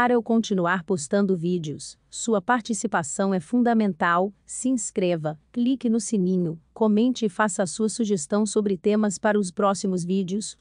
Para eu continuar postando vídeos, sua participação é fundamental. Se inscreva, clique no sininho, comente e faça sua sugestão sobre temas para os próximos vídeos.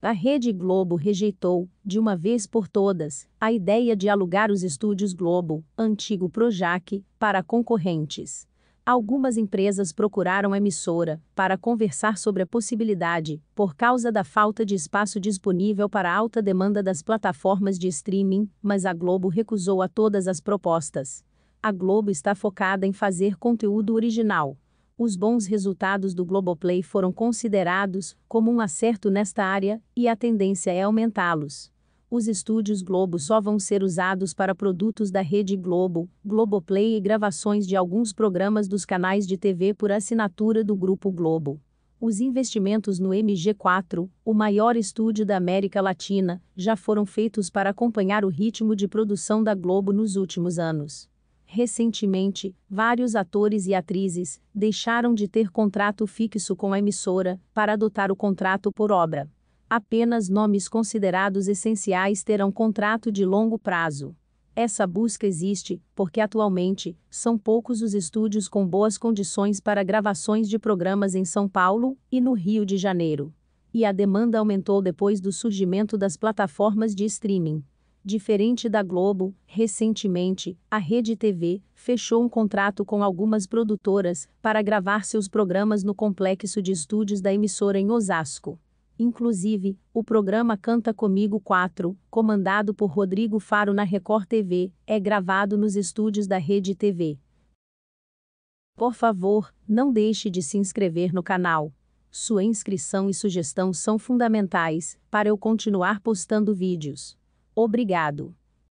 A Rede Globo rejeitou, de uma vez por todas, a ideia de alugar os estúdios Globo, antigo Projac, para concorrentes. Algumas empresas procuraram a emissora para conversar sobre a possibilidade, por causa da falta de espaço disponível para a alta demanda das plataformas de streaming, mas a Globo recusou a todas as propostas. A Globo está focada em fazer conteúdo original. Os bons resultados do Globoplay foram considerados como um acerto nesta área e a tendência é aumentá-los os estúdios Globo só vão ser usados para produtos da Rede Globo, Globoplay e gravações de alguns programas dos canais de TV por assinatura do Grupo Globo. Os investimentos no MG4, o maior estúdio da América Latina, já foram feitos para acompanhar o ritmo de produção da Globo nos últimos anos. Recentemente, vários atores e atrizes deixaram de ter contrato fixo com a emissora para adotar o contrato por obra. Apenas nomes considerados essenciais terão contrato de longo prazo. Essa busca existe porque atualmente são poucos os estúdios com boas condições para gravações de programas em São Paulo e no Rio de Janeiro. E a demanda aumentou depois do surgimento das plataformas de streaming. Diferente da Globo, recentemente, a Rede TV fechou um contrato com algumas produtoras para gravar seus programas no complexo de estúdios da emissora em Osasco. Inclusive, o programa Canta Comigo 4, comandado por Rodrigo Faro na Record TV, é gravado nos estúdios da Rede TV. Por favor, não deixe de se inscrever no canal. Sua inscrição e sugestão são fundamentais para eu continuar postando vídeos. Obrigado.